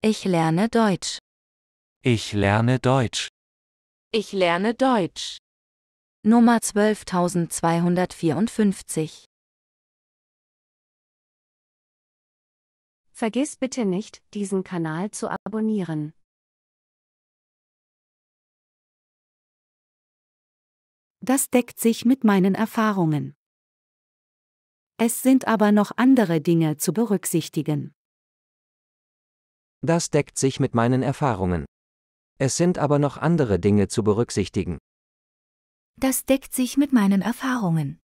Ich lerne Deutsch. Ich lerne Deutsch. Ich lerne Deutsch. Nummer 12254. Vergiss bitte nicht, diesen Kanal zu abonnieren. Das deckt sich mit meinen Erfahrungen. Es sind aber noch andere Dinge zu berücksichtigen. Das deckt sich mit meinen Erfahrungen. Es sind aber noch andere Dinge zu berücksichtigen. Das deckt sich mit meinen Erfahrungen.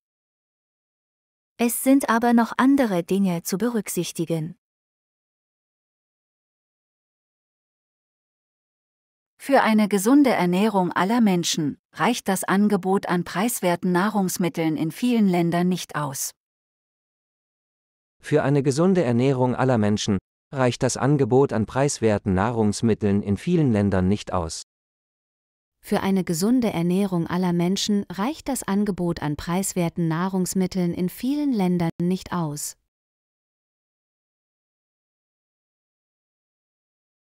Es sind aber noch andere Dinge zu berücksichtigen. Für eine gesunde Ernährung aller Menschen reicht das Angebot an preiswerten Nahrungsmitteln in vielen Ländern nicht aus. Für eine gesunde Ernährung aller Menschen reicht das Angebot an preiswerten Nahrungsmitteln in vielen Ländern nicht aus. Für eine gesunde Ernährung aller Menschen reicht das Angebot an preiswerten Nahrungsmitteln in vielen Ländern nicht aus.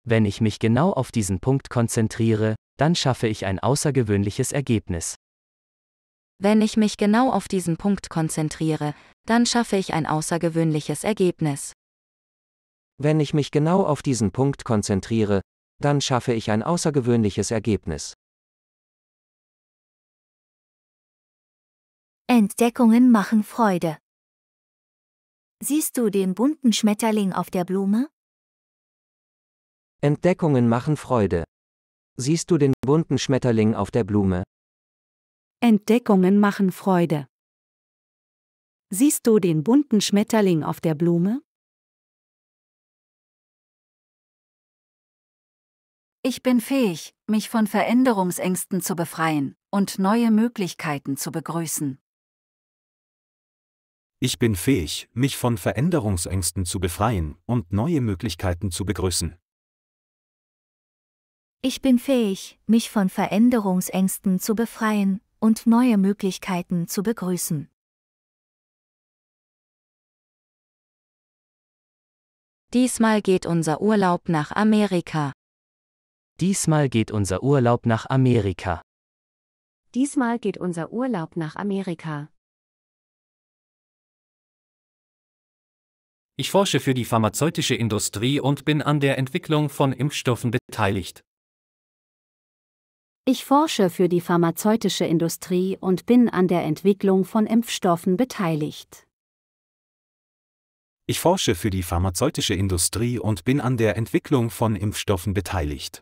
Wenn ich mich genau auf diesen Punkt konzentriere, dann schaffe ich ein außergewöhnliches Ergebnis. Wenn ich mich genau auf diesen Punkt konzentriere, dann schaffe ich ein außergewöhnliches Ergebnis. Wenn ich mich genau auf diesen Punkt konzentriere, dann schaffe ich ein außergewöhnliches Ergebnis. Entdeckungen machen Freude. Siehst du den bunten Schmetterling auf der Blume? Entdeckungen machen Freude. Siehst du den bunten Schmetterling auf der Blume? Entdeckungen machen Freude. Siehst du den bunten Schmetterling auf der Blume? Ich bin fähig, mich von Veränderungsängsten zu befreien und neue Möglichkeiten zu begrüßen. Ich bin fähig, mich von Veränderungsängsten zu befreien und neue Möglichkeiten zu begrüßen. Ich bin fähig, mich von Veränderungsängsten zu befreien und neue Möglichkeiten zu begrüßen. Diesmal geht unser Urlaub nach Amerika. Diesmal geht unser Urlaub nach Amerika. Diesmal geht unser Urlaub nach Amerika. Ich forsche für die pharmazeutische Industrie und bin an der Entwicklung von Impfstoffen beteiligt. Ich forsche für die pharmazeutische Industrie und bin an der Entwicklung von Impfstoffen beteiligt. Ich forsche für die pharmazeutische Industrie und bin an der Entwicklung von Impfstoffen beteiligt.